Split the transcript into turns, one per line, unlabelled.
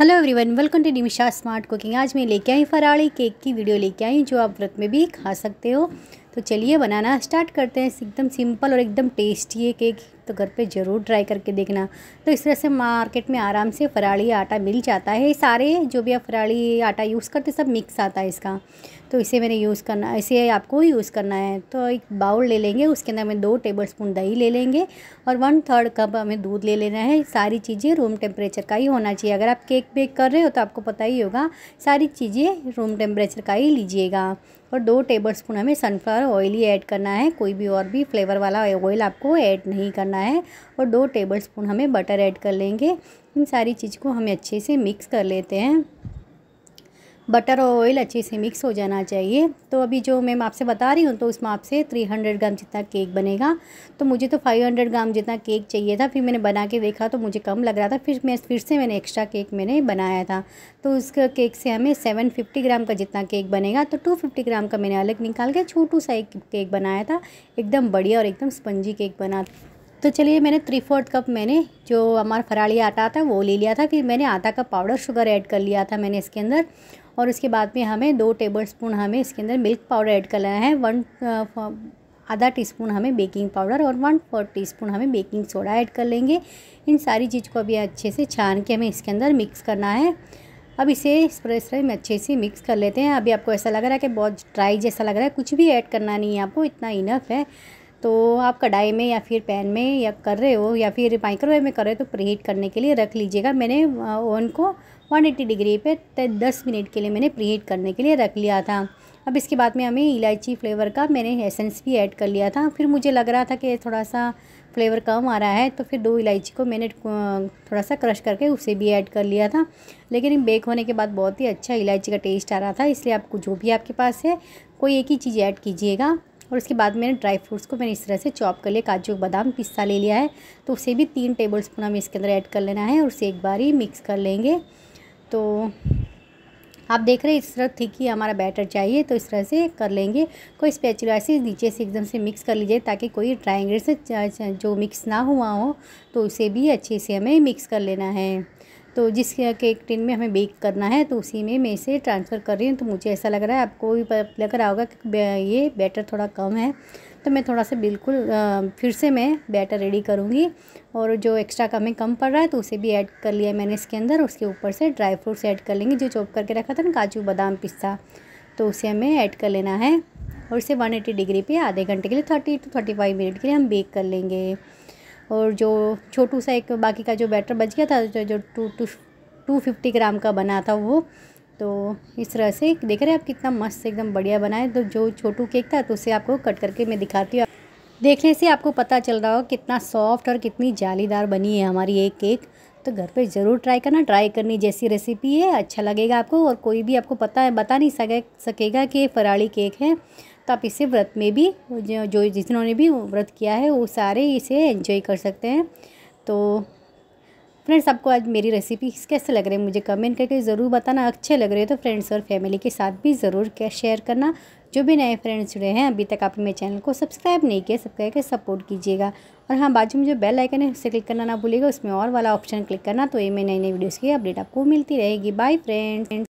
hello everyone welcome to Nimisha smart cooking आज मैं लेके आई फराड़ी केक की वीडियो लेके आई जो आप व्रत में भी खा सकते हो तो चलिए बनाना स्टार्ट करते हैं एकदम सिंपल और एकदम टेस्टी है केक तो घर पे ज़रूर ट्राई करके देखना तो इस तरह से मार्केट में आराम से फराड़ी आटा मिल जाता है सारे जो भी आप फराड़ी आटा यूज़ करते सब मिक्स आता है इसका तो इसे मैंने यूज़ करना इसे आपको यूज़ करना है तो एक बाउल ले लेंगे उसके अंदर हमें दो टेबल स्पून दही ले लेंगे और वन थर्ड कप हमें दूध ले लेना है सारी चीज़ें रूम टेम्परेचर का ही होना चाहिए अगर आप केक बेक कर रहे हो तो आपको पता ही होगा सारी चीज़ें रूम टेम्परेचर का ही लीजिएगा और दो टेबलस्पून हमें सनफ्लावर ऑयल ही ऐड करना है कोई भी और भी फ्लेवर वाला ऑयल आपको ऐड नहीं करना है और दो टेबलस्पून हमें बटर ऐड कर लेंगे इन सारी चीज़ को हमें अच्छे से मिक्स कर लेते हैं बटर और ऑयल अच्छे से मिक्स हो जाना चाहिए तो अभी जो मैम आपसे बता रही हूँ तो उसमें आपसे थ्री 300 ग्राम जितना केक बनेगा तो मुझे तो 500 ग्राम जितना केक चाहिए था फिर मैंने बना के देखा तो मुझे कम लग रहा था फिर मैं फिर से मैंने एक्स्ट्रा केक मैंने बनाया था तो उस केक से हमें फिफ्टी ग्राम का जितना केक बनेगा तो फिफ्टी ग्राम का मैंने अलग निकाल के छोटू सा एक केक बनाया था एकदम बढ़िया और एकदम स्पंजी केक बना तो चलिए मैंने थ्री फोर्थ कप मैंने जो हमारा फराड़ी आटा था वो ले लिया था फिर मैंने आटा का पाउडर शुगर ऐड कर लिया था मैंने इसके अंदर और उसके बाद में हमें दो टेबल स्पून हमें इसके अंदर मिल्क पाउडर ऐड करना है वन uh, आधा टीस्पून हमें बेकिंग पाउडर और वन फोर टीस्पून हमें बेकिंग सोडा ऐड कर लेंगे इन सारी चीज़ को अभी अच्छे से छान के हमें इसके अंदर मिक्स करना है अब इसे स्प्रे स्प्रे में अच्छे से मिक्स कर लेते हैं अभी आपको ऐसा लग रहा है कि बहुत ड्राई जैसा लग रहा है कुछ भी ऐड करना नहीं है आपको इतना इनफ है तो आप कढ़ाई में या फिर पैन में या कर रहे हो या फिर माइक्रोवेव में कर रहे हो तो प्रीहीट करने के लिए रख लीजिएगा मैंने ओवन uh, को 180 डिग्री पे दस मिनट के लिए मैंने प्रीहीट करने के लिए रख लिया था अब इसके बाद में हमें इलायची फ्लेवर का मैंने एसेंस भी ऐड कर लिया था फिर मुझे लग रहा था कि थोड़ा सा फ्लेवर कम आ रहा है तो फिर दो इलायची को मैंने थोड़ा सा क्रश करके उसे भी ऐड कर लिया था लेकिन बेक होने के बाद बहुत ही अच्छा इलायची का टेस्ट आ रहा था इसलिए आपको जो भी आपके पास है कोई एक ही चीज़ ऐड कीजिएगा और उसके बाद मैंने ड्राई फ्रूट्स को मैंने इस तरह से चॉप कर लिया काजू बादाम पिस्ता ले लिया है तो उसे भी तीन टेबल स्पून हमें इसके अंदर ऐड कर लेना है और उसे एक बार ही मिक्स कर लेंगे तो आप देख रहे हैं इस तरह थी कि हमारा बैटर चाहिए तो इस तरह से कर लेंगे कोई स्पेचुल से नीचे से एकदम से मिक्स कर लीजिए ताकि कोई ट्राइंगल से जो मिक्स ना हुआ हो तो उसे भी अच्छे से हमें मिक्स कर लेना है तो जिस केक टिन में हमें बेक करना है तो उसी में मैं इसे ट्रांसफ़र कर रही हूँ तो मुझे ऐसा लग रहा है आपको भी लग रहा होगा कि ये बैटर थोड़ा कम है तो मैं थोड़ा सा बिल्कुल फिर से मैं बैटर रेडी करूँगी और जो एक्स्ट्रा कमें कम पड़ रहा है तो उसे भी ऐड कर लिया मैंने इसके अंदर उसके ऊपर से ड्राई फ्रूट्स ऐड कर लेंगे जो चॉप करके रखा था ना काजू बादाम पिस्ता तो उसे हमें ऐड कर लेना है और इसे 180 डिग्री पे आधे घंटे के लिए 30 टू 35 मिनट के लिए हम बेक कर लेंगे और जो छोटू सा एक बाकी का जो बैटर बच गया था जो जो two two two fifty gram का बना था वो तो इस तरह से देख रहे हैं आप कितना मस्त एकदम बढ़िया बनाए तो जो छोटू केक था तो उसे आपको कट करके मैं दिखाती हूँ देखने से आपको पता चल रहा हो कितना सॉफ्ट और कितनी जालीदार बनी है हमारी एक केक तो घर पे ज़रूर ट्राई करना ट्राई करनी जैसी रेसिपी है अच्छा लगेगा आपको और कोई भी आपको पता है बता नहीं सके सकेगा कि फराड़ी केक है तो आप इसे व्रत में भी जो जिन्होंने भी व्रत किया है वो सारे इसे एंजॉय कर सकते हैं तो फ्रेंड्स आपको आज मेरी रेसिपी कैसे लग रही है मुझे कमेंट करके ज़रूर बताना अच्छे लग रहे हो तो फ्रेंड्स और फैमिली के साथ भी ज़रूर शेयर करना जो भी नए फ्रेंड्स जुड़े हैं अभी तक आपने मेरे चैनल को सब्सक्राइब नहीं किया सब्सक्राइब कर सपोर्ट कीजिएगा और हाँ बाजू में जो बेल आइकन है उससे क्लिक करना ना भूलिएगा उसमें और वाला ऑप्शन क्लिक करना तो ये मैं नई नई वीडियोज़ की अपडेट आपको मिलती रहेगी बाय फ्रेंड्स